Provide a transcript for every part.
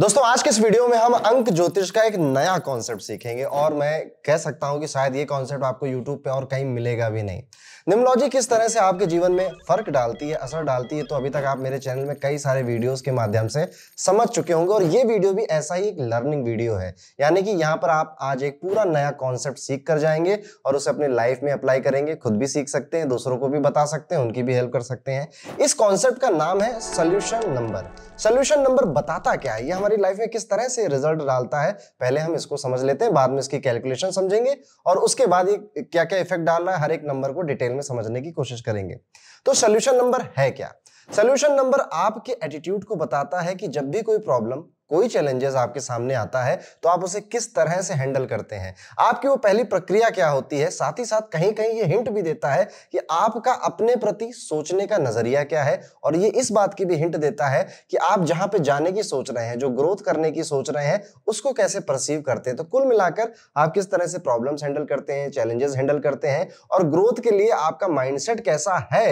दोस्तों आज के इस वीडियो में हम अंक ज्योतिष का एक नया कॉन्सेप्ट सीखेंगे और मैं कह सकता हूं कि शायद ये कॉन्सेप्ट आपको यूट्यूब पे और कहीं मिलेगा भी नहीं निमोलॉजी किस तरह से आपके जीवन में फर्क डालती है असर डालती है तो अभी तक आप मेरे चैनल में कई सारे वीडियोस के माध्यम से समझ चुके होंगे और ये वीडियो भी ऐसा ही एक लर्निंग वीडियो है यानी कि यहाँ पर आप आज एक पूरा नया कॉन्सेप्ट सीख कर जाएंगे और उसे अपने लाइफ में अप्लाई करेंगे खुद भी सीख सकते हैं दूसरों को भी बता सकते हैं उनकी भी हेल्प कर सकते हैं इस कॉन्सेप्ट का नाम है सोल्यूशन नंबर सोल्यूशन नंबर बताता क्या है ये हमारी लाइफ में किस तरह से रिजल्ट डालता है पहले हम इसको समझ लेते हैं बाद में इसकी कैलकुलेशन समझेंगे और उसके बाद ये क्या क्या इफेक्ट डाल रहा है हर एक नंबर को डिटेल में समझने की कोशिश करेंगे तो सोल्यूशन नंबर है क्या सोल्यूशन नंबर आपके एटीट्यूड को बताता है कि जब भी कोई प्रॉब्लम कोई चैलेंजेस आपके सामने आता है तो आप उसे किस तरह से हैंडल करते हैं आपकी वो पहली प्रक्रिया क्या होती है साथ ही साथ कहीं कहीं ये हिंट भी देता है कि आपका अपने प्रति सोचने का नजरिया क्या है और ये इस बात की भी हिंट देता है कि आप जहां पे जाने की सोच रहे हैं जो ग्रोथ करने की सोच रहे हैं उसको कैसे परसीव करते हैं तो कुल मिलाकर आप किस तरह से प्रॉब्लम्स हैंडल करते हैं चैलेंजेस हैंडल करते हैं और ग्रोथ के लिए आपका माइंडसेट कैसा है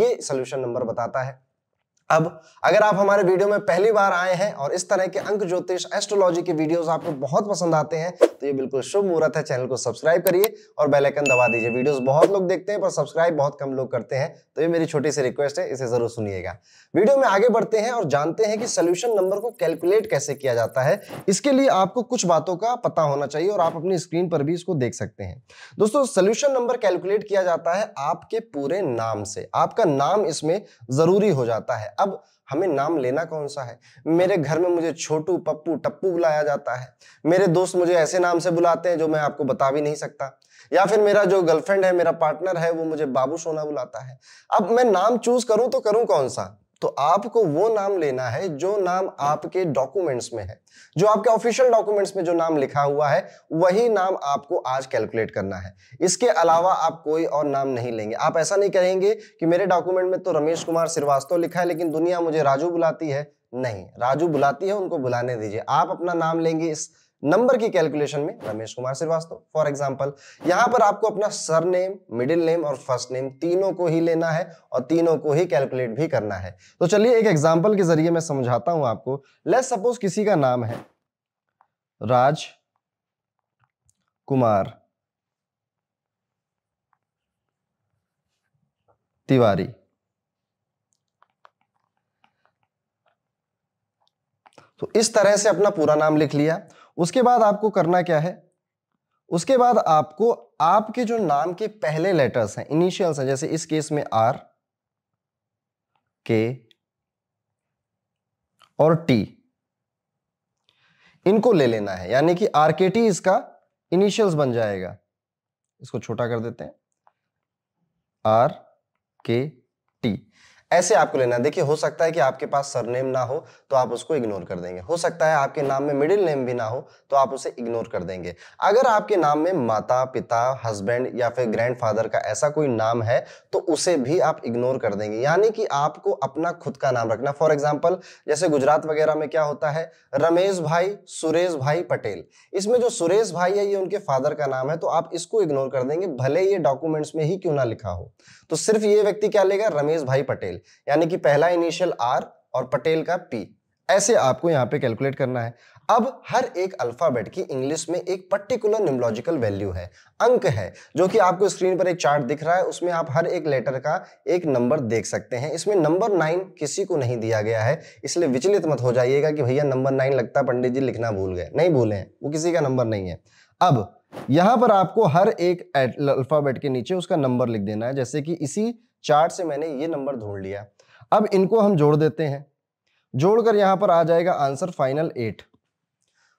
ये सोल्यूशन नंबर बताता है अब अगर आप हमारे वीडियो में पहली बार आए हैं और इस तरह के अंक ज्योतिष एस्ट्रोलॉजी के वीडियोस आपको बहुत पसंद आते हैं तो ये बिल्कुल शुभ मुहूर्त है चैनल को सब्सक्राइब करिए और बेल आइकन दबा दीजिए वीडियोस बहुत लोग देखते हैं पर सब्सक्राइब बहुत कम लोग करते हैं तो ये मेरी छोटी सी रिक्वेस्ट है इसे जरूर सुनिएगा वीडियो में आगे बढ़ते हैं और जानते हैं कि सोल्यूशन नंबर को कैलकुलेट कैसे किया जाता है इसके लिए आपको कुछ बातों का पता होना चाहिए और आप अपनी स्क्रीन पर भी इसको देख सकते हैं दोस्तों सोल्यूशन नंबर कैलकुलेट किया जाता है आपके पूरे नाम से आपका नाम इसमें जरूरी हो जाता है अब हमें नाम लेना कौन सा है मेरे घर में मुझे छोटू पप्पू टप्पू बुलाया जाता है मेरे दोस्त मुझे ऐसे नाम से बुलाते हैं जो मैं आपको बता भी नहीं सकता या फिर मेरा जो गर्लफ्रेंड है मेरा पार्टनर है वो मुझे बाबू सोना बुलाता है अब मैं नाम चूज करूं तो करूं कौन सा तो आपको वो नाम लेना है जो नाम आपके डॉक्यूमेंट्स में है जो आपके ऑफिशियल डॉक्यूमेंट्स में जो नाम लिखा हुआ है वही नाम आपको आज कैलकुलेट करना है इसके अलावा आप कोई और नाम नहीं लेंगे आप ऐसा नहीं कहेंगे कि मेरे डॉक्यूमेंट में तो रमेश कुमार श्रीवास्तव लिखा है लेकिन दुनिया मुझे राजू बुलाती है नहीं राजू बुलाती है उनको बुलाने दीजिए आप अपना नाम लेंगे इस नंबर की कैलकुलेशन में रमेश कुमार श्रीवास्तव फॉर एग्जाम्पल यहां पर आपको अपना सर नेम मिडिल नेम और फर्स्ट नेम तीनों को ही लेना है और तीनों को ही कैलकुलेट भी करना है तो चलिए एक एग्जाम्पल के जरिए मैं समझाता हूं आपको लेट सपोज किसी का नाम है राज कुमार तिवारी तो इस तरह से अपना पूरा नाम लिख लिया उसके बाद आपको करना क्या है उसके बाद आपको आपके जो नाम के पहले लेटर्स हैं इनिशियल्स हैं जैसे इस केस में आर के और टी इनको ले लेना है यानी कि आर के टी इसका इनिशियल्स बन जाएगा इसको छोटा कर देते हैं आर के ऐसे आपको लेना है देखिए हो सकता है कि आपके पास सरनेम ना हो तो आप उसको इग्नोर कर देंगे हो सकता है आपके नाम में मिडिल नेम भी ना हो तो आप उसे इग्नोर कर देंगे अगर आपके नाम में माता पिता हस्बैंड या फिर ग्रैंडफादर हम्म। का ऐसा कोई नाम है तो उसे भी आप इग्नोर कर देंगे यानी कि आपको अपना खुद का नाम रखना फॉर एग्जाम्पल जैसे गुजरात वगैरह में क्या होता है रमेश भाई सुरेश भाई पटेल इसमें जो सुरेश भाई है ये उनके फादर का नाम है तो आप इसको इग्नोर कर देंगे भले ये डॉक्यूमेंट्स में ही क्यों ना लिखा हो तो सिर्फ ये व्यक्ति क्या लेगा रमेश भाई पटेल यानी कि पहला इनिशियल आर और पटेल का पी ऐसे आपको यहाँ पे कैलकुलेट करना है अब हर एक अल्फाबेट की इंग्लिश में एक पर्टिकुलर न्यूमोलॉजिकल वैल्यू है अंक है जो कि आपको स्क्रीन पर एक चार्ट दिख रहा है उसमें आप हर एक लेटर का एक नंबर देख सकते हैं इसमें नंबर नाइन किसी को नहीं दिया गया है इसलिए विचलित मत हो जाइएगा कि भैया नंबर नाइन लगता पंडित जी लिखना भूल गए नहीं भूले हैं वो किसी का नंबर नहीं है अब यहां पर आपको हर एक अल्फाबेट के नीचे उसका नंबर लिख देना है जैसे कि इसी चार्ट से मैंने ये नंबर ढूंढ लिया अब इनको हम जोड़ देते हैं जोड़कर यहां पर आ जाएगा आंसर फाइनल एट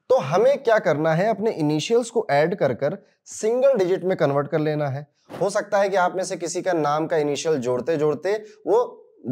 तो हमें क्या करना है अपने इनिशियल्स को ऐड कर कर सिंगल डिजिट में कन्वर्ट कर लेना है हो सकता है कि आप में से किसी का नाम का इनिशियल जोड़ते जोड़ते वो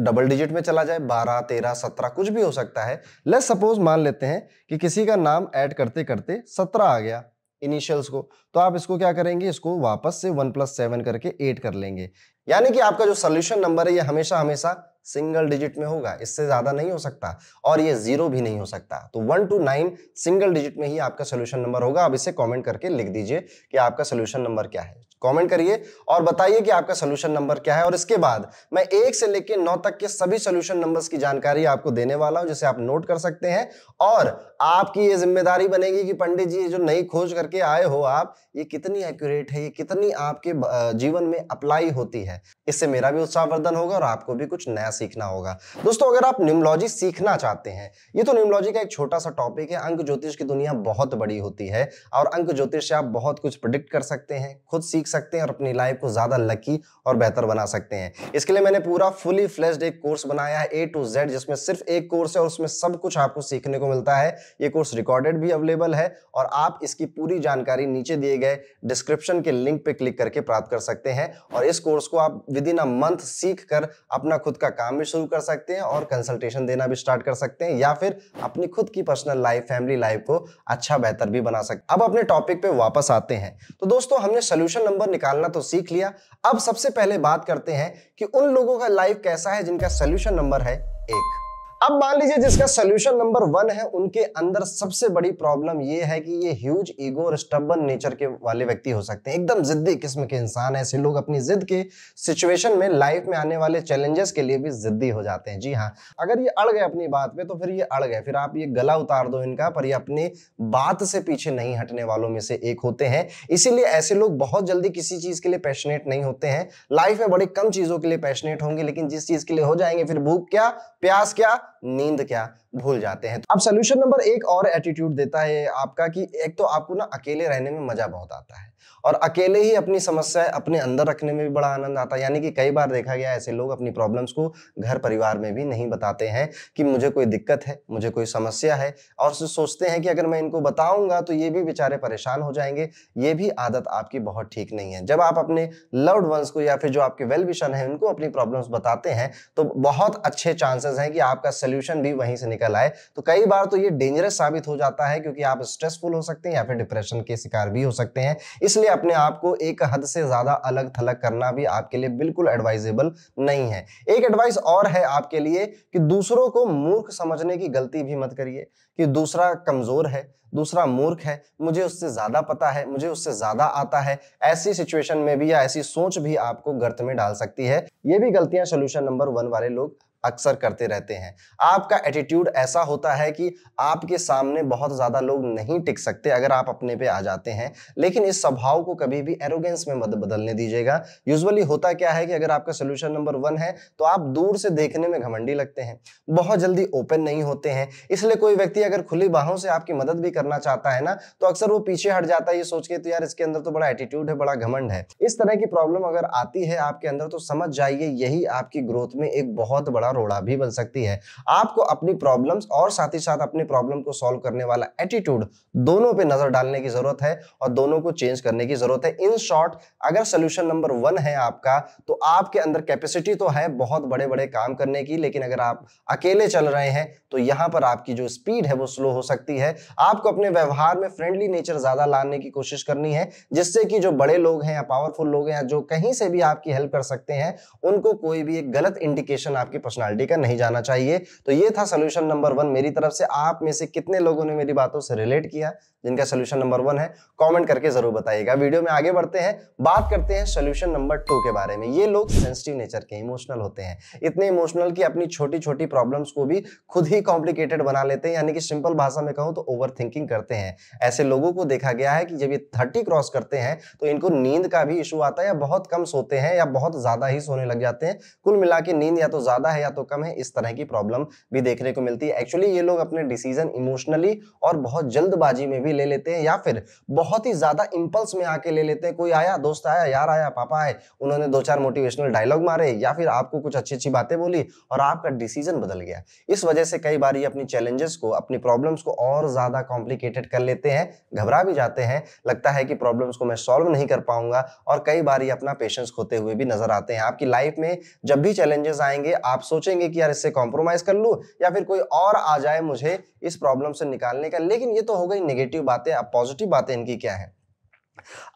डबल डिजिट में चला जाए बारह तेरह सत्रह कुछ भी हो सकता है लेट सपोज मान लेते हैं कि किसी का नाम ऐड करते करते सत्रह आ गया इनिशियल्स को तो आप इसको क्या करेंगे इसको वापस से वन प्लस सेवन करके एट कर लेंगे यानी कि आपका जो सोल्यूशन नंबर है ये हमेशा हमेशा सिंगल डिजिट में होगा इससे ज्यादा नहीं हो सकता और ये जीरो भी नहीं हो सकता तो one two nine single digit में ही आपका सोल्यूशन नंबर होगा आप इसे कमेंट करके लिख दीजिए कि आपका सोल्यूशन नंबर क्या है कमेंट करिए और बताइए कि आपका सोल्यूशन नंबर क्या है और इसके बाद मैं एक से लेकर नौ तक के सभी सोल्यूशन नंबर्स की जानकारी आपको देने वाला हूं जिसे आप नोट कर सकते हैं और आपकी ये जिम्मेदारी बनेगी कि पंडित जी जो नई खोज करके आए हो आप ये कितनी एक्यूरेट है ये कितनी आपके जीवन में अप्लाई होती है इससे मेरा भी उत्साहवर्धन होगा और आपको भी कुछ नया सीखना होगा दोस्तों अगर आप न्यूमोलॉजी सीखना चाहते हैं ये तो न्यूमोलॉजी का एक छोटा सा टॉपिक है अंक ज्योतिष की दुनिया बहुत बड़ी होती है और अंक ज्योतिष से आप बहुत कुछ प्रिडिक्ट कर सकते हैं खुद सीख सकते हैं और अपनी लाइफ को ज़्यादा लकी और बेहतर बना सकते हैं इसके लिए मैंने पूरा फुली फ्लैश्ड एक कोर्स बनाया है ए टू जेड जिसमें सिर्फ एक कोर्स है और उसमें सब कुछ आपको सीखने को मिलता है ये कोर्स रिकॉर्डेड भी अवेलेबल है और आप इसकी पूरी जानकारी नीचे दिए गए डिस्क्रिप्शन के लिंक पे क्लिक करके प्राप्त कर सकते हैं और इस कोर्स को आप विद इन अ मंथ सीख कर अपना खुद का काम भी शुरू कर सकते हैं और कंसल्टेशन देना भी स्टार्ट कर सकते हैं या फिर अपनी खुद की पर्सनल लाइफ फैमिली लाइफ को अच्छा बेहतर भी बना सकते हैं अब अपने टॉपिक पे वापस आते हैं तो दोस्तों हमने सोल्यूशन नंबर नंबर निकालना तो सीख लिया अब सबसे पहले बात करते हैं कि उन लोगों का लाइफ कैसा है जिनका सोल्यूशन नंबर है एक अब मान लीजिए जिसका सोल्यूशन नंबर वन है उनके अंदर सबसे बड़ी प्रॉब्लम ये है कि ये ह्यूज ईगो और स्टबन नेचर के वाले व्यक्ति हो सकते हैं एकदम जिद्दी किस्म के इंसान ऐसे लोग अपनी जिद के सिचुएशन में लाइफ में आने वाले चैलेंजेस के लिए भी जिद्दी हो जाते हैं जी हाँ अगर ये अड़ गए अपनी बात पे तो फिर ये अड़ गए फिर आप ये गला उतार दो इनका पर ये अपनी बात से पीछे नहीं हटने वालों में से एक होते हैं इसीलिए ऐसे लोग बहुत जल्दी किसी चीज़ के लिए पैशनेट नहीं होते हैं लाइफ में बड़ी कम चीज़ों के लिए पैशनेट होंगे लेकिन जिस चीज़ के लिए हो जाएंगे फिर भूख क्या प्यास क्या नींद क्या भूल जाते हैं अब सोल्यूशन नंबर एक और एटीट्यूड देता है आपका कि एक तो आपको ना अकेले रहने में मजा बहुत आता है और अकेले ही अपनी समस्याएं अपने अंदर रखने में भी बड़ा आनंद आता है यानी कि कई बार देखा गया ऐसे लोग अपनी प्रॉब्लम्स को घर परिवार में भी नहीं बताते हैं कि मुझे कोई दिक्कत है मुझे कोई समस्या है और सोचते हैं कि अगर मैं इनको बताऊंगा तो ये भी बेचारे परेशान हो जाएंगे ये भी आदत आपकी बहुत ठीक नहीं है जब आप अपने लव्ड वंस को या फिर जो आपके वेल विशन है उनको अपनी प्रॉब्लम्स बताते हैं तो बहुत अच्छे चांसेस हैं कि आपका सोल्यूशन भी वहीं से निकल निकल आए तो कई बार तो ये डेंजरस साबित हो जाता है क्योंकि आप स्ट्रेसफुल हो सकते हैं या फिर डिप्रेशन के शिकार भी हो सकते हैं इसलिए अपने आप को एक हद से ज्यादा अलग थलग करना भी आपके लिए बिल्कुल एडवाइजेबल नहीं है एक एडवाइस और है आपके लिए कि दूसरों को मूर्ख समझने की गलती भी मत करिए कि दूसरा कमजोर है दूसरा मूर्ख है मुझे उससे ज्यादा पता है मुझे उससे ज्यादा आता है ऐसी सिचुएशन में भी या ऐसी सोच भी आपको गर्त में डाल सकती है ये भी गलतियां सोल्यूशन नंबर वन वाले लोग अक्सर करते रहते हैं आपका एटीट्यूड ऐसा होता है कि आपके सामने बहुत ज़्यादा लोग नहीं टिक सकते अगर आप अपने पे आ जाते हैं लेकिन इस स्वभाव को कभी भी एरोगेंस में मत बदलने दीजिएगा यूजुअली होता क्या है कि अगर आपका सोल्यूशन नंबर वन है तो आप दूर से देखने में घमंडी लगते हैं बहुत जल्दी ओपन नहीं होते हैं इसलिए कोई व्यक्ति अगर खुली बाहों से आपकी मदद भी करना चाहता है ना तो अक्सर वो पीछे हट जाता है ये सोच के तो यार इसके अंदर तो बड़ा एटीट्यूड है बड़ा घमंड है इस तरह की प्रॉब्लम अगर आती है आपके अंदर तो समझ जाइए यही आपकी ग्रोथ में एक बहुत बड़ा का रोड़ा भी बन सकती है आपको अपनी प्रॉब्लम्स और साथ ही साथ अपनी प्रॉब्लम को सॉल्व करने वाला एटीट्यूड दोनों पे नजर डालने की जरूरत है और दोनों को चेंज करने की जरूरत है इन शॉर्ट अगर सोल्यूशन नंबर वन है आपका तो आपके अंदर कैपेसिटी तो है बहुत बड़े बड़े काम करने की लेकिन अगर आप अकेले चल रहे हैं तो यहां पर आपकी जो स्पीड है वो स्लो हो सकती है आपको अपने व्यवहार में फ्रेंडली नेचर ज्यादा लाने की कोशिश करनी है जिससे कि जो बड़े लोग हैं या पावरफुल लोग हैं या जो कहीं से भी आपकी हेल्प कर सकते हैं उनको कोई भी एक गलत इंडिकेशन आपकी पर्सनल पर्सनालिटी का नहीं जाना चाहिए तो ये था सोल्यूशन नंबर वन मेरी तरफ से आप में से कितने लोगों ने मेरी बातों से रिलेट किया जिनका सोल्यूशन नंबर वन है कॉमेंट करके जरूर बताइएगा वीडियो में आगे बढ़ते हैं बात करते हैं सोल्यूशन नंबर टू के बारे में ये लोग सेंसिटिव नेचर के इमोशनल होते हैं इतने इमोशनल कि अपनी छोटी छोटी प्रॉब्लम्स को भी खुद ही कॉम्प्लिकेटेड बना लेते हैं यानी कि सिंपल भाषा में कहूँ तो ओवर करते हैं ऐसे लोगों को देखा गया है कि जब ये थर्टी क्रॉस करते हैं तो इनको नींद का भी इशू आता है या बहुत कम सोते हैं या बहुत ज्यादा ही सोने लग जाते हैं कुल मिला नींद या तो ज्यादा है या या तो कम है इस तरह की प्रॉब्लम भी देखने को मिलती है एक्चुअली ये लोग अपने डिसीजन इमोशनली और बहुत जल्दबाजी में भी ले लेते हैं या फिर बहुत ही ज्यादा इंपल्स में आके ले लेते हैं कोई आया दोस्त आया यार आया पापा आए उन्होंने दो चार मोटिवेशनल डायलॉग मारे या फिर आपको कुछ अच्छी अच्छी बातें बोली और आपका डिसीजन बदल गया इस वजह से कई बार ये अपनी चैलेंजेस को अपनी प्रॉब्लम्स को और ज्यादा कॉम्प्लिकेटेड कर लेते हैं घबरा भी जाते हैं लगता है कि प्रॉब्लम्स को मैं सॉल्व नहीं कर पाऊंगा और कई बार ये अपना पेशेंस खोते हुए भी नजर आते हैं आपकी लाइफ में जब भी चैलेंजेस आएंगे आप सोच सोचेंगे कि यार इससे कॉम्प्रोमाइज़ कर लूँ या फिर कोई और आ जाए मुझे इस प्रॉब्लम से निकालने का लेकिन ये तो हो गई नेगेटिव बातें अब पॉजिटिव बातें इनकी क्या है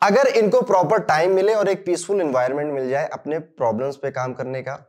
अगर इनको प्रॉपर टाइम मिले और एक पीसफुल इन्वायरमेंट मिल जाए अपने प्रॉब्लम्स पे काम करने का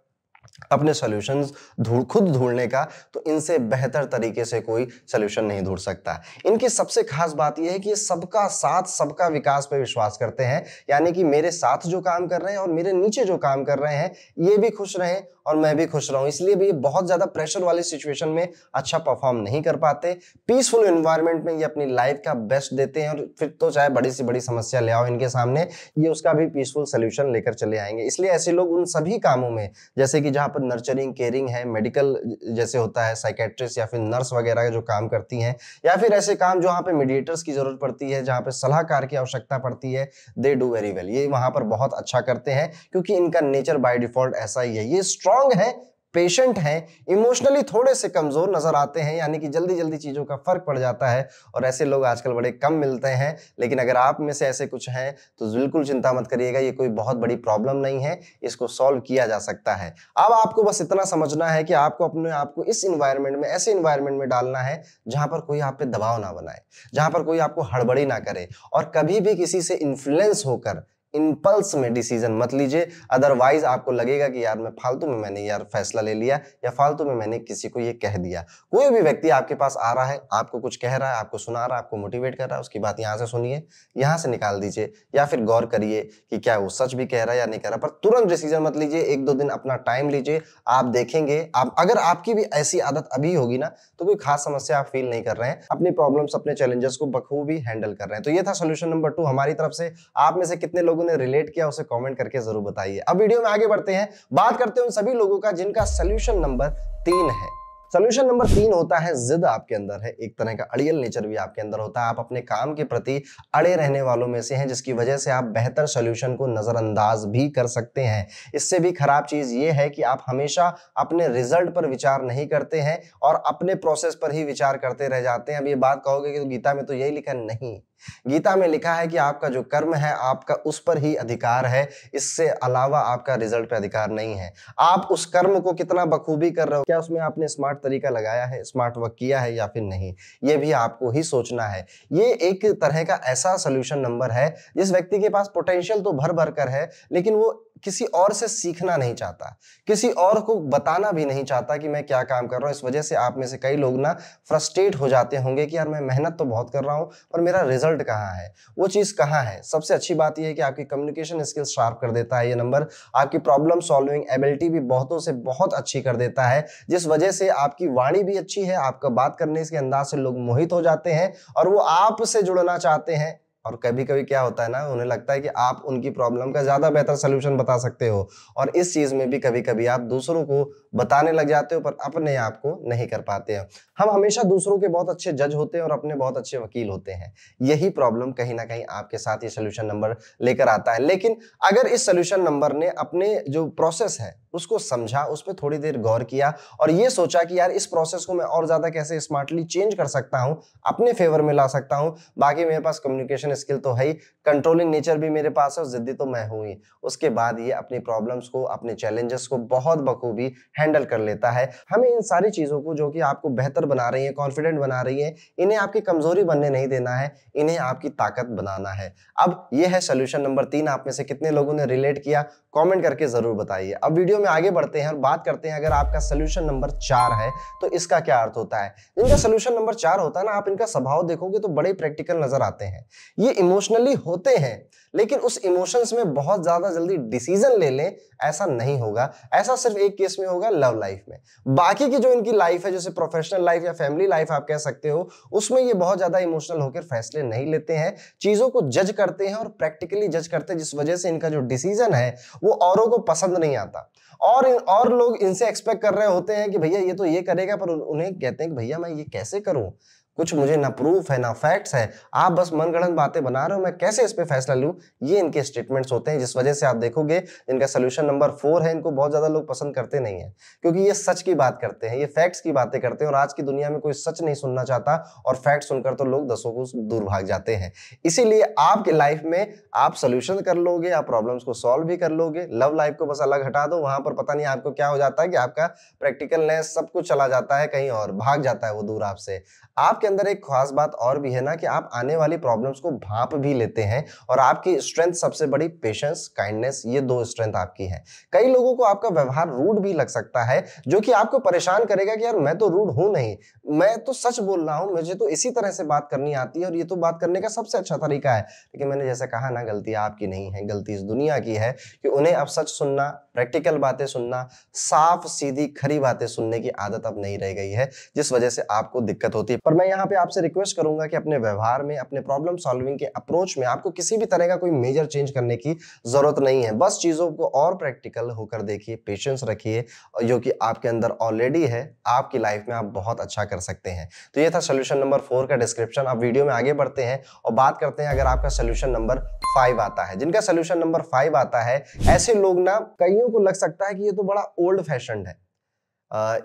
अपने सॉल्यूशंस ढूंढ खुद ढूंढने का तो इनसे बेहतर तरीके से कोई सॉल्यूशन नहीं ढूंढ सकता इनकी सबसे खास बात यह है कि ये सबका साथ सबका विकास पर विश्वास करते हैं यानी कि मेरे साथ जो काम कर रहे हैं और मेरे नीचे जो काम कर रहे हैं ये भी खुश रहें और मैं भी खुश रहूं इसलिए भी ये बहुत ज़्यादा प्रेशर वाले सिचुएशन में अच्छा परफॉर्म नहीं कर पाते पीसफुल इन्वायरमेंट में ये अपनी लाइफ का बेस्ट देते हैं और फिर तो चाहे बड़ी से बड़ी समस्या ले आओ इनके सामने ये उसका भी पीसफुल सोल्यूशन लेकर चले आएंगे इसलिए ऐसे लोग उन सभी कामों में जैसे कि जहाँ पर नर्चरिंग केयरिंग है मेडिकल जैसे होता है साइकेट्रिस्ट या फिर नर्स वगैरह का जो काम करती हैं या फिर ऐसे काम जहाँ पे मीडिएटर्स की जरूरत पड़ती है जहाँ पे सलाहकार की आवश्यकता पड़ती है दे डू वेरी वेल ये वहाँ पर बहुत अच्छा करते हैं क्योंकि इनका नेचर बाय डिफॉल्ट ऐसा ही है ये स्ट्रॉन्ग स्ट्रांग हैं पेशेंट हैं इमोशनली थोड़े से कमजोर नजर आते हैं यानी कि जल्दी जल्दी चीजों का फर्क पड़ जाता है और ऐसे लोग आजकल बड़े कम मिलते हैं लेकिन अगर आप में से ऐसे कुछ हैं तो बिल्कुल चिंता मत करिएगा ये कोई बहुत बड़ी प्रॉब्लम नहीं है इसको सॉल्व किया जा सकता है अब आपको बस इतना समझना है कि आपको अपने आप को इस इन्वायरमेंट में ऐसे इन्वायरमेंट में डालना है जहां पर कोई आप पे दबाव ना बनाए जहां पर कोई आपको हड़बड़ी ना करे और कभी भी किसी से इन्फ्लुएंस होकर इम्पल्स में डिसीजन मत लीजिए अदरवाइज आपको लगेगा कि यार मैं फालतू में मैंने यार फैसला ले लिया या फालतू में मैंने किसी को ये कह दिया कोई भी व्यक्ति आपके पास आ रहा है आपको कुछ कह रहा है आपको सुना रहा है आपको मोटिवेट कर रहा है उसकी बात यहाँ से सुनिए यहाँ से निकाल दीजिए या फिर गौर करिए कि क्या वो सच भी कह रहा है या नहीं कह रहा पर तुरंत डिसीजन मत लीजिए एक दो दिन अपना टाइम लीजिए आप देखेंगे आप अगर आपकी भी ऐसी आदत अभी होगी ना तो कोई खास समस्या आप फील नहीं कर रहे हैं अपनी प्रॉब्लम्स अपने चैलेंजेस को बखूबी हैंडल कर रहे हैं तो ये था सोल्यूशन नंबर टू हमारी तरफ से आप में से कितने लोगों लोगों ने रिलेट किया उसे कॉमेंट करके जरूर बताइए अब वीडियो में आगे बढ़ते हैं बात करते हैं उन सभी लोगों का जिनका सोल्यूशन नंबर तीन है सोल्यूशन नंबर तीन होता है जिद आपके अंदर है एक तरह का अड़ियल नेचर भी आपके अंदर होता है आप अपने काम के प्रति अड़े रहने वालों में से हैं जिसकी वजह से आप बेहतर सोल्यूशन को नज़रअंदाज भी कर सकते हैं इससे भी खराब चीज़ ये है कि आप हमेशा अपने रिजल्ट पर विचार नहीं करते हैं और अपने प्रोसेस पर ही विचार करते रह जाते हैं अब ये बात कहोगे कि तो गीता में तो यही लिखा नहीं गीता में लिखा है कि आपका जो कर्म है आपका उस पर ही अधिकार है इससे अलावा आपका रिजल्ट पे अधिकार नहीं है आप उस कर्म को कितना बखूबी कर रहे हो क्या उसमें आपने स्मार्ट तरीका लगाया है स्मार्ट वर्क किया है या फिर नहीं ये भी आपको ही सोचना है ये एक तरह का ऐसा सोल्यूशन नंबर है जिस व्यक्ति के पास पोटेंशियल तो भर भर कर है लेकिन वो किसी और से सीखना नहीं चाहता किसी और को बताना भी नहीं चाहता कि मैं क्या काम कर रहा हूँ इस वजह से आप में से कई लोग ना फ्रस्ट्रेट हो जाते होंगे कि यार मैं मेहनत तो बहुत कर रहा हूँ पर मेरा रिजल्ट कहाँ है वो चीज़ कहाँ है सबसे अच्छी बात यह है कि आपकी कम्युनिकेशन स्किल्स शार्प कर देता है ये नंबर आपकी प्रॉब्लम सॉल्विंग एबिलिटी भी बहुतों से बहुत अच्छी कर देता है जिस वजह से आपकी वाणी भी अच्छी है आपका बात करने के अंदाज से लोग मोहित हो जाते हैं और वो आपसे जुड़ना चाहते हैं और कभी कभी क्या होता है ना उन्हें लगता है कि आप उनकी प्रॉब्लम का ज़्यादा बेहतर सोल्यूशन बता सकते हो और इस चीज़ में भी कभी कभी आप दूसरों को बताने लग जाते हो पर अपने आप को नहीं कर पाते हैं हम हमेशा दूसरों के बहुत अच्छे जज होते हैं और अपने बहुत अच्छे वकील होते हैं यही प्रॉब्लम कहीं ना कहीं आपके साथ ये सोल्यूशन नंबर लेकर आता है लेकिन अगर इस सोल्यूशन नंबर ने अपने जो प्रोसेस है उसको समझा उस पर थोड़ी देर गौर किया और ये सोचा कि यार इस प्रोसेस को मैं और ज़्यादा कैसे स्मार्टली चेंज कर सकता हूँ अपने फेवर में ला सकता हूँ बाकी मेरे पास कम्युनिकेशन स्किल तो है ही कंट्रोलिंग नेचर भी मेरे पास है और ज़िद्दी तो मैं हूँ ही उसके बाद ये अपनी प्रॉब्लम्स को अपने चैलेंजेस को बहुत बखूबी हैंडल कर लेता है हमें इन सारी चीज़ों को जो कि आपको बेहतर बना रही है कॉन्फिडेंट बना रही है इन्हें आपकी कमज़ोरी बनने नहीं देना है इन्हें आपकी ताकत बनाना है अब ये है सोल्यूशन नंबर तीन आप में से कितने लोगों ने रिलेट किया कॉमेंट करके ज़रूर बताइए अब वीडियो में आगे बढ़ते हैं और बात करते हैं अगर आपका सोल्यूशन नंबर चार है तो इसका क्या अर्थ होता है इनका सोल्यूशन नंबर चार होता है ना आप इनका स्वभाव देखोगे तो बड़े प्रैक्टिकल नजर आते हैं ये इमोशनली होते हैं लेकिन उस इमोशंस में बहुत ज़्यादा जल्दी डिसीजन ले लें ऐसा नहीं होगा ऐसा सिर्फ एक केस में होगा लव लाइफ में बाकी की जो इनकी लाइफ है जैसे प्रोफेशनल लाइफ या फैमिली लाइफ आप कह सकते हो उसमें ये बहुत ज़्यादा इमोशनल होकर फैसले नहीं लेते हैं चीज़ों को जज करते हैं और प्रैक्टिकली जज करते हैं जिस वजह से इनका जो डिसीजन है वो औरों को पसंद नहीं आता और और लोग इनसे एक्सपेक्ट कर रहे होते हैं कि भैया ये तो ये करेगा पर उन्हें कहते हैं कि भैया मैं ये कैसे करूं कुछ मुझे ना प्रूफ है ना फैक्ट्स है आप बस मनगढ़ंत बातें बना रहे हो मैं कैसे इस पर फैसला लूँ ये इनके स्टेटमेंट्स होते हैं जिस वजह से आप देखोगे इनका सोल्यूशन नंबर फोर है इनको बहुत ज़्यादा लोग पसंद करते नहीं है क्योंकि ये सच की बात करते हैं ये फैक्ट्स की बातें करते हैं और आज की दुनिया में कोई सच नहीं सुनना चाहता और फैक्ट सुनकर तो लोग दसों को दूर भाग जाते हैं इसीलिए आपके लाइफ में आप सोल्यूशन कर लोगे आप प्रॉब्लम्स को सॉल्व भी कर लोगे लव लाइफ को बस अलग हटा दो वहाँ पर पता नहीं आपको क्या हो जाता है कि आपका प्रैक्टिकलनेस सब कुछ चला जाता है कहीं और भाग जाता है वो दूर आपसे आपके आपके अंदर एक खास बात और भी है ना कि आप आने वाली प्रॉब्लम्स को भाप भी लेते हैं और आपकी स्ट्रेंथ सबसे बड़ी पेशेंस काइंडनेस ये दो स्ट्रेंथ आपकी है कई लोगों को आपका व्यवहार रूड भी लग सकता है जो कि आपको परेशान करेगा कि यार मैं तो रूड हूं नहीं मैं तो सच बोल रहा हूं मुझे तो इसी तरह से बात करनी आती है और ये तो बात करने का सबसे अच्छा तरीका है लेकिन मैंने जैसे कहा ना गलती आपकी नहीं है गलती इस दुनिया की है कि उन्हें अब सच सुनना प्रैक्टिकल बातें सुनना साफ सीधी खरी बातें सुनने की आदत अब नहीं रह गई है जिस वजह से आपको दिक्कत होती है पर मैं यहाँ पे आपसे रिक्वेस्ट करूंगा कि अपने व्यवहार में अपने प्रॉब्लम सॉल्विंग के अप्रोच में आपको किसी भी तरह का कोई मेजर चेंज करने की जरूरत नहीं है बस चीज़ों को और प्रैक्टिकल होकर देखिए पेशेंस रखिए जो कि आपके अंदर ऑलरेडी है आपकी लाइफ में आप बहुत अच्छा कर सकते हैं तो ये था सोल्यूशन नंबर फोर का डिस्क्रिप्शन आप वीडियो में आगे बढ़ते हैं और बात करते हैं अगर आपका सोल्यूशन नंबर फाइव आता है जिनका सोल्यूशन नंबर फाइव आता है ऐसे लोग ना कईयों को लग सकता है कि ये तो बड़ा ओल्ड फैशन है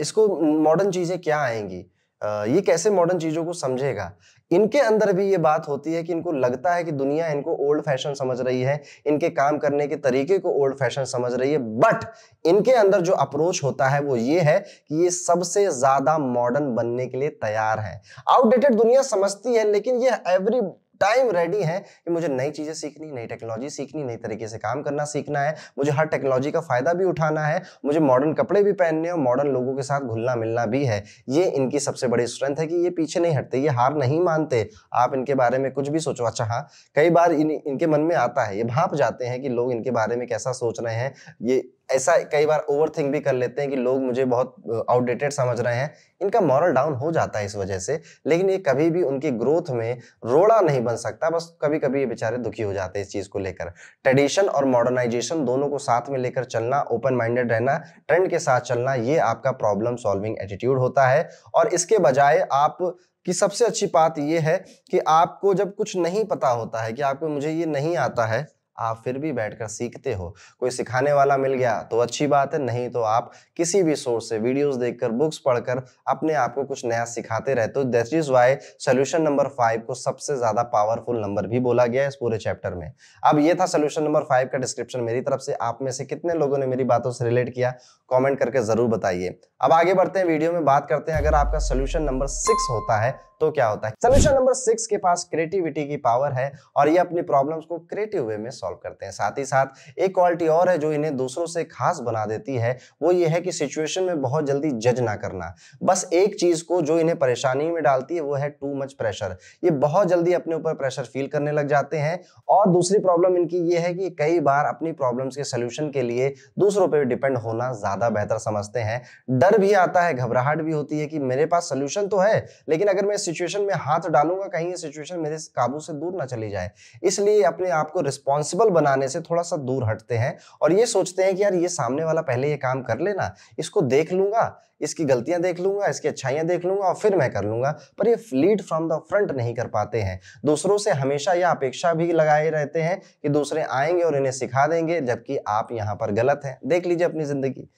इसको मॉडर्न चीज़ें क्या आएंगी ये कैसे मॉडर्न चीज़ों को समझेगा इनके अंदर भी ये बात होती है कि इनको लगता है कि दुनिया इनको ओल्ड फैशन समझ रही है इनके काम करने के तरीके को ओल्ड फैशन समझ रही है बट इनके अंदर जो अप्रोच होता है वो ये है कि ये सबसे ज़्यादा मॉडर्न बनने के लिए तैयार है आउटडेटेड दुनिया समझती है लेकिन ये एवरी टाइम रेडी है कि मुझे नई चीज़ें सीखनी नई टेक्नोलॉजी सीखनी नई तरीके से काम करना सीखना है मुझे हर टेक्नोलॉजी का फ़ायदा भी उठाना है मुझे मॉडर्न कपड़े भी पहनने और मॉडर्न लोगों के साथ घुलना मिलना भी है ये इनकी सबसे बड़ी स्ट्रेंथ है कि ये पीछे नहीं हटते ये हार नहीं मानते आप इनके बारे में कुछ भी सोचो अच्छा हाँ कई बार इन, इनके मन में आता है ये भाप जाते हैं कि लोग इनके बारे में कैसा सोच रहे हैं ये ऐसा कई बार ओवर थिंक भी कर लेते हैं कि लोग मुझे बहुत आउटडेटेड समझ रहे हैं इनका मॉरल डाउन हो जाता है इस वजह से लेकिन ये कभी भी उनकी ग्रोथ में रोड़ा नहीं बन सकता बस कभी कभी ये बेचारे दुखी हो जाते हैं इस चीज़ को लेकर ट्रेडिशन और मॉडर्नाइजेशन दोनों को साथ में लेकर चलना ओपन माइंडेड रहना ट्रेंड के साथ चलना ये आपका प्रॉब्लम सॉल्विंग एटीट्यूड होता है और इसके बजाय आप कि सबसे अच्छी बात यह है कि आपको जब कुछ नहीं पता होता है कि आपको मुझे ये नहीं आता है आप फिर भी बैठकर सीखते हो कोई सिखाने वाला मिल गया तो अच्छी बात है नहीं तो आप किसी भी सोर्स से वीडियोस देखकर बुक्स पढ़कर अपने आप को कुछ नया सिखाते रहते हो that is why solution number five को सबसे ज्यादा पावरफुल नंबर भी बोला गया है इस पूरे चैप्टर में अब ये था सोल्यूशन नंबर फाइव का डिस्क्रिप्शन मेरी तरफ से आप में से कितने लोगों ने मेरी बातों से रिलेट किया कॉमेंट करके जरूर बताइए अब आगे बढ़ते हैं वीडियो में बात करते हैं अगर आपका सोल्यूशन नंबर सिक्स होता है तो क्या होता है सोल्यूशन नंबर सिक्स के पास क्रिएटिविटी की पावर है और ये अपनी प्रॉब्लम्स को क्रिएटिव वे में सॉल्व सॉल्व करते हैं साथ ही साथ एक क्वालिटी और है जो इन्हें दूसरों से खास बना देती है वो ये है कि सिचुएशन में बहुत जल्दी जज ना करना बस एक चीज़ को जो इन्हें परेशानी में डालती है वो है टू मच प्रेशर ये बहुत जल्दी अपने ऊपर प्रेशर फील करने लग जाते हैं और दूसरी प्रॉब्लम इनकी ये है कि कई बार अपनी प्रॉब्लम्स के सोल्यूशन के लिए दूसरों पर डिपेंड होना ज़्यादा बेहतर समझते हैं डर भी आता है घबराहट भी होती है कि मेरे पास सोल्यूशन तो है लेकिन अगर मैं सिचुएशन में हाथ डालूंगा कहीं ये सिचुएशन मेरे काबू से दूर ना चली जाए इसलिए अपने आप को रिस्पॉन्सिबल पॉसिबल बनाने से थोड़ा सा दूर हटते हैं और ये सोचते हैं कि यार ये सामने वाला पहले ये काम कर लेना इसको देख लूंगा इसकी गलतियां देख लूंगा इसकी अच्छाइयां देख लूंगा और फिर मैं कर लूंगा पर ये लीड फ्रॉम द फ्रंट नहीं कर पाते हैं दूसरों से हमेशा यह अपेक्षा भी लगाए रहते हैं कि दूसरे आएंगे और इन्हें सिखा देंगे जबकि आप यहाँ पर गलत हैं देख लीजिए अपनी जिंदगी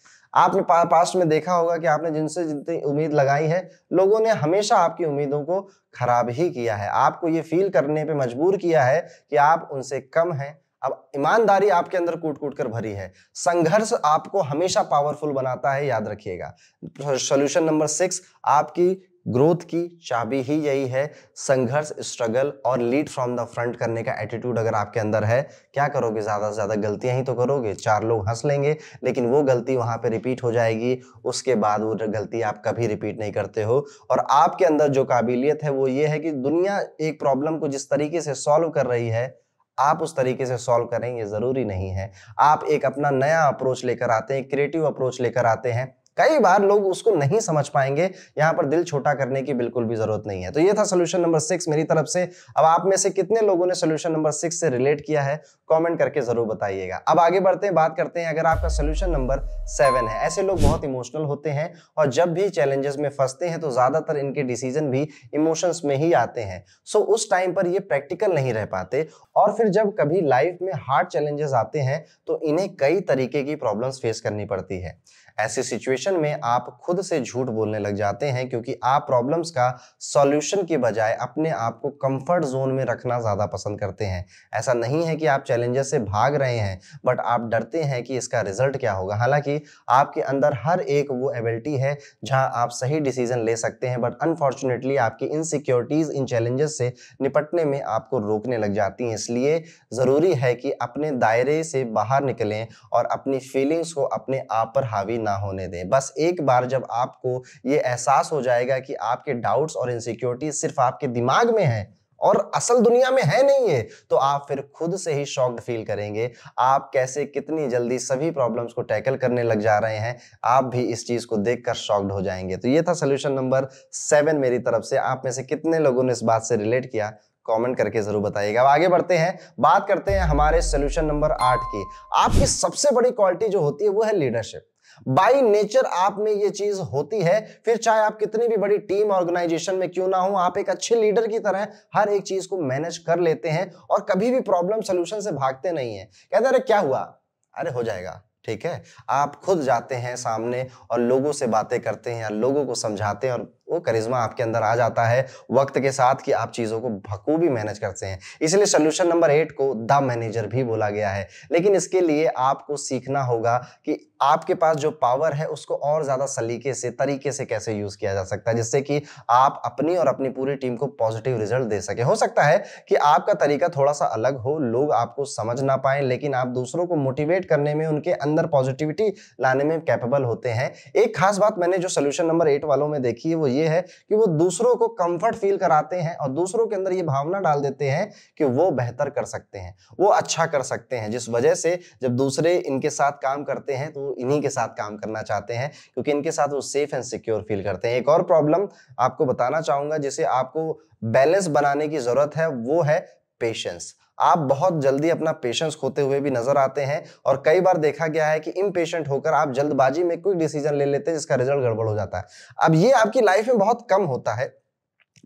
आपने पा, पास्ट में देखा होगा कि आपने जिनसे जितनी उम्मीद लगाई है लोगों ने हमेशा आपकी उम्मीदों को खराब ही किया है आपको ये फील करने पे मजबूर किया है कि आप उनसे कम हैं अब ईमानदारी आपके अंदर कूट कूट कर भरी है संघर्ष आपको हमेशा पावरफुल बनाता है याद रखिएगा सोल्यूशन नंबर सिक्स आपकी ग्रोथ की चाबी ही यही है संघर्ष स्ट्रगल और लीड फ्रॉम द फ्रंट करने का एटीट्यूड अगर आपके अंदर है क्या करोगे ज़्यादा से ज़्यादा गलतियां ही तो करोगे चार लोग हंस लेंगे लेकिन वो गलती वहां पे रिपीट हो जाएगी उसके बाद वो गलती आप कभी रिपीट नहीं करते हो और आपके अंदर जो काबिलियत है वो ये है कि दुनिया एक प्रॉब्लम को जिस तरीके से सॉल्व कर रही है आप उस तरीके से सॉल्व करें ये ज़रूरी नहीं है आप एक अपना नया अप्रोच लेकर आते हैं क्रिएटिव अप्रोच लेकर आते हैं कई बार लोग उसको नहीं समझ पाएंगे यहाँ पर दिल छोटा करने की बिल्कुल भी जरूरत नहीं है तो ये था सोल्यूशन नंबर सिक्स मेरी तरफ से अब आप में से कितने लोगों ने सोल्यूशन नंबर सिक्स से रिलेट किया है कमेंट करके जरूर बताइएगा अब आगे बढ़ते हैं बात करते हैं अगर आपका सोल्यूशन नंबर सेवन है ऐसे लोग बहुत इमोशनल होते हैं और जब भी चैलेंजेस में फंसते हैं तो ज्यादातर इनके डिसीजन भी इमोशंस में ही आते हैं सो उस टाइम पर ये प्रैक्टिकल नहीं रह पाते और फिर जब कभी लाइफ में हार्ड चैलेंजेस आते हैं तो इन्हें कई तरीके की प्रॉब्लम्स फेस करनी पड़ती है ऐसी सिचुएशन में आप खुद से झूठ बोलने लग जाते हैं क्योंकि आप प्रॉब्लम्स का सॉल्यूशन के बजाय अपने आप को कंफर्ट जोन में रखना ज़्यादा पसंद करते हैं ऐसा नहीं है कि आप चैलेंजेस से भाग रहे हैं बट आप डरते हैं कि इसका रिजल्ट क्या होगा हालांकि आपके अंदर हर एक वो एबिलिटी है जहाँ आप सही डिसीजन ले सकते हैं बट अनफॉर्चुनेटली आपकी इनसिक्योरिटीज़ इन चैलेंजेस से निपटने में आपको रोकने लग जाती हैं इसलिए ज़रूरी है कि अपने दायरे से बाहर निकलें और अपनी फीलिंग्स को अपने आप पर हावी ना होने दें बस एक बार जब आपको ये एहसास हो जाएगा कि आपके डाउट्स और इनसिक्योरिटी सिर्फ आपके दिमाग में है और असल दुनिया में है नहीं है तो आप फिर खुद से ही शॉक्ड फील करेंगे आप कैसे कितनी जल्दी सभी प्रॉब्लम्स को टैकल करने लग जा रहे हैं आप भी इस चीज़ को देखकर शॉक्ड हो जाएंगे तो ये था सोल्यूशन नंबर सेवन मेरी तरफ से आप में से कितने लोगों ने इस बात से रिलेट किया कमेंट करके जरूर बताइएगा अब आगे बढ़ते हैं बात करते हैं हमारे सोल्यूशन नंबर आठ की आपकी सबसे बड़ी क्वालिटी जो होती है वो है लीडरशिप बाई नेचर आप में ये चीज होती है फिर चाहे आप कितनी भी बड़ी टीम ऑर्गेनाइजेशन में क्यों ना हो आप एक अच्छे लीडर की तरह हर एक चीज को मैनेज कर लेते हैं और कभी भी प्रॉब्लम सोल्यूशन से भागते नहीं है कहते अरे क्या हुआ अरे हो जाएगा ठीक है आप खुद जाते हैं सामने और लोगों से बातें करते हैं या लोगों को समझाते हैं और वो करिश्मा आपके अंदर आ जाता है वक्त के साथ कि आप चीज़ों को बखूबी मैनेज करते हैं इसलिए सोल्यूशन नंबर एट को द मैनेजर भी बोला गया है लेकिन इसके लिए आपको सीखना होगा कि आपके पास जो पावर है उसको और ज़्यादा सलीके से तरीके से कैसे यूज़ किया जा सकता है जिससे कि आप अपनी और अपनी पूरी टीम को पॉजिटिव रिजल्ट दे सके हो सकता है कि आपका तरीका थोड़ा सा अलग हो लोग आपको समझ ना पाए लेकिन आप दूसरों को मोटिवेट करने में उनके अंदर पॉजिटिविटी लाने में कैपेबल होते हैं एक खास बात मैंने जो सोल्यूशन नंबर एट वालों में देखी है वो ये है कि वो दूसरों को कंफर्ट फील कराते हैं और दूसरों के अंदर ये भावना डाल देते हैं कि वो बेहतर कर सकते हैं वो अच्छा कर सकते हैं जिस वजह से जब दूसरे इनके साथ काम करते हैं तो इन्हीं के साथ काम करना चाहते हैं क्योंकि इनके साथ वो सेफ एंड सिक्योर फील करते हैं एक और प्रॉब्लम आपको बताना चाहूँगा जिसे आपको बैलेंस बनाने की ज़रूरत है वो है पेशेंस आप बहुत जल्दी अपना पेशेंस खोते हुए भी नजर आते हैं और कई बार देखा गया है कि इम्पेशेंट होकर आप जल्दबाजी में क्विक डिसीजन ले लेते हैं जिसका रिजल्ट गड़बड़ हो जाता है अब ये आपकी लाइफ में बहुत कम होता है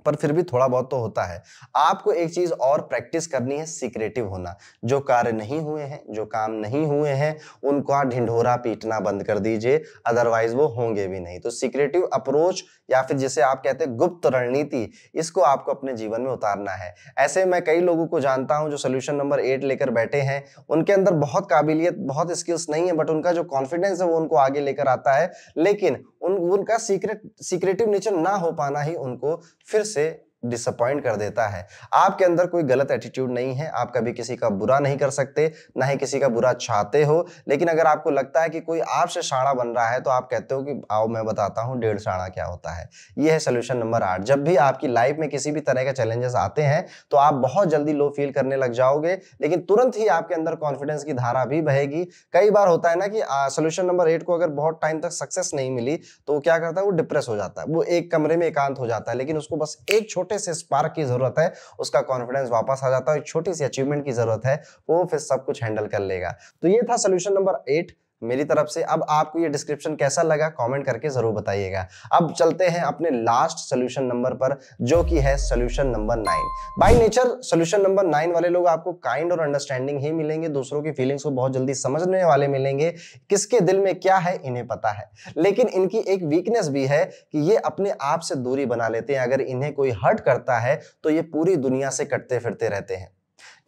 पर फिर भी थोड़ा बहुत तो होता है आपको एक चीज और प्रैक्टिस करनी है सीक्रेटिव होना जो कार्य नहीं हुए हैं जो काम नहीं हुए हैं आप ढिंढोरा पीटना बंद कर दीजिए अदरवाइज वो होंगे भी नहीं तो सीक्रेटिव अप्रोच या फिर जिसे आप कहते हैं गुप्त रणनीति इसको आपको अपने जीवन में उतारना है ऐसे मैं कई लोगों को जानता हूं जो सोल्यूशन नंबर एट लेकर बैठे हैं उनके अंदर बहुत काबिलियत बहुत स्किल्स नहीं है बट उनका जो कॉन्फिडेंस है वो उनको आगे लेकर आता है लेकिन उन उनका सीक्रेट सीक्रेटिव नेचर ना हो पाना ही उनको फिर c'est डिसअपॉइंट कर देता है आपके अंदर कोई गलत एटीट्यूड नहीं है आप कभी किसी का बुरा नहीं कर सकते ना ही किसी का बुरा चाहते हो लेकिन अगर आपको लगता है कि कोई आपसे साड़ा बन रहा है तो आप कहते हो कि आओ मैं बताता हूँ डेढ़ साड़ा क्या होता है ये है सोल्यूशन नंबर आठ जब भी आपकी लाइफ में किसी भी तरह के चैलेंजेस आते हैं तो आप बहुत जल्दी लो फील करने लग जाओगे लेकिन तुरंत ही आपके अंदर कॉन्फिडेंस की धारा भी बहेगी कई बार होता है ना कि सोल्यूशन नंबर एट को अगर बहुत टाइम तक सक्सेस नहीं मिली तो क्या करता है वो डिप्रेस हो जाता है वो एक कमरे में एकांत हो जाता है लेकिन उसको बस एक छोटे छोटे से स्पार्क की जरूरत है उसका कॉन्फिडेंस वापस आ जाता है छोटी सी अचीवमेंट की जरूरत है वो फिर सब कुछ हैंडल कर लेगा तो ये था सोल्यूशन नंबर एट मेरी तरफ से अब आपको ये डिस्क्रिप्शन कैसा लगा कमेंट करके ज़रूर बताइएगा अब चलते हैं अपने लास्ट सोल्यूशन नंबर पर जो कि है solution number nine by nature solution number nine वाले लोग आपको काइंड और अंडरस्टैंडिंग ही मिलेंगे दूसरों की फीलिंग्स को बहुत जल्दी समझने वाले मिलेंगे किसके दिल में क्या है इन्हें पता है लेकिन इनकी एक वीकनेस भी है कि ये अपने आप से दूरी बना लेते हैं अगर इन्हें कोई हर्ट करता है तो ये पूरी दुनिया से कटते फिरते रहते हैं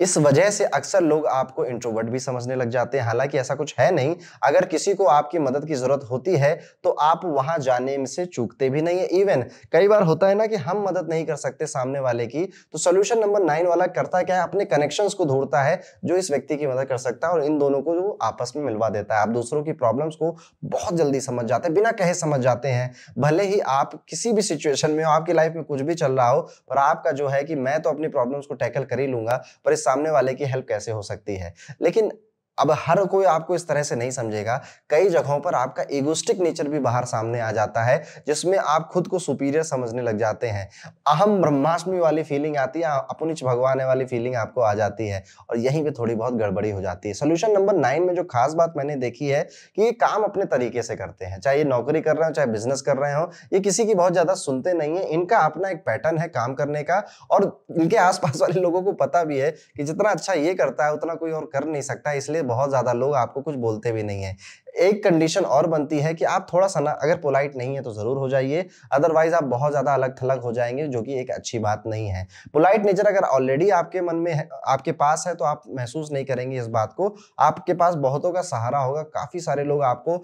इस वजह से अक्सर लोग आपको इंट्रोवर्ट भी समझने लग जाते हैं हालांकि ऐसा कुछ है नहीं अगर किसी को आपकी मदद की ज़रूरत होती है तो आप वहां जाने से चूकते भी नहीं है इवन कई बार होता है ना कि हम मदद नहीं कर सकते सामने वाले की तो सोल्यूशन नंबर नाइन वाला करता क्या है अपने कनेक्शन को ढूंढता है जो इस व्यक्ति की मदद कर सकता है और इन दोनों को जो आपस में मिलवा देता है आप दूसरों की प्रॉब्लम्स को बहुत जल्दी समझ जाते हैं बिना कहे समझ जाते हैं भले ही आप किसी भी सिचुएशन में हो आपकी लाइफ में कुछ भी चल रहा हो पर आपका जो है कि मैं तो अपनी प्रॉब्लम्स को टैकल कर ही लूंगा पर इस सामने वाले की हेल्प कैसे हो सकती है लेकिन अब हर कोई आपको इस तरह से नहीं समझेगा कई जगहों पर आपका इगोस्टिक नेचर भी बाहर सामने आ जाता है जिसमें आप खुद को सुपीरियर समझने लग जाते हैं अहम ब्रह्माष्टमी वाली फीलिंग आती है अपनिच भगवान वाली फीलिंग आपको आ जाती है और यहीं पर थोड़ी बहुत गड़बड़ी हो जाती है सोल्यूशन नंबर नाइन में जो खास बात मैंने देखी है कि ये काम अपने तरीके से करते हैं चाहे ये नौकरी कर रहे हो चाहे बिजनेस कर रहे हो ये किसी की बहुत ज्यादा सुनते नहीं है इनका अपना एक पैटर्न है काम करने का और इनके आसपास वाले लोगों को पता भी है कि जितना अच्छा ये करता है उतना कोई और कर नहीं सकता इसलिए बहुत ज़्यादा लोग आपको कुछ बोलते भी नहीं है एक कंडीशन और बनती है कि आप थोड़ा सा ना अगर पोलाइट नहीं है तो ज़रूर हो जाइए अदरवाइज आप बहुत ज़्यादा अलग थलग हो जाएंगे जो कि एक अच्छी बात नहीं है पोलाइट नेचर अगर ऑलरेडी आपके मन में है आपके पास है तो आप महसूस नहीं करेंगे इस बात को आपके पास बहुतों का सहारा होगा काफ़ी सारे लोग आपको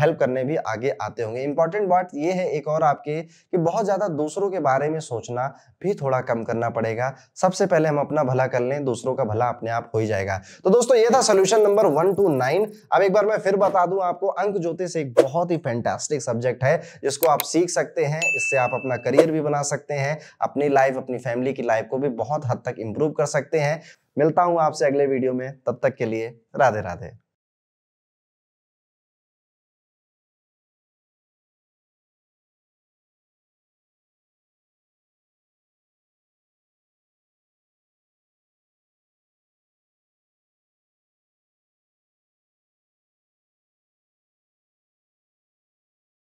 हेल्प करने भी आगे आते होंगे इंपॉर्टेंट बात ये है एक और आपके कि बहुत ज़्यादा दूसरों के बारे में सोचना भी थोड़ा कम करना पड़ेगा सबसे पहले हम अपना भला कर लें दूसरों का भला अपने आप हो ही जाएगा तो दोस्तों ये था solution number one two nine अब एक बार मैं फिर बता दूं आपको अंक ज्योतिष एक बहुत ही फैंटास्टिक सब्जेक्ट है जिसको आप सीख सकते हैं इससे आप अपना करियर भी बना सकते हैं अपनी लाइफ अपनी फैमिली की लाइफ को भी बहुत हद तक इम्प्रूव कर सकते हैं मिलता हूँ आपसे अगले वीडियो में तब तक के लिए राधे राधे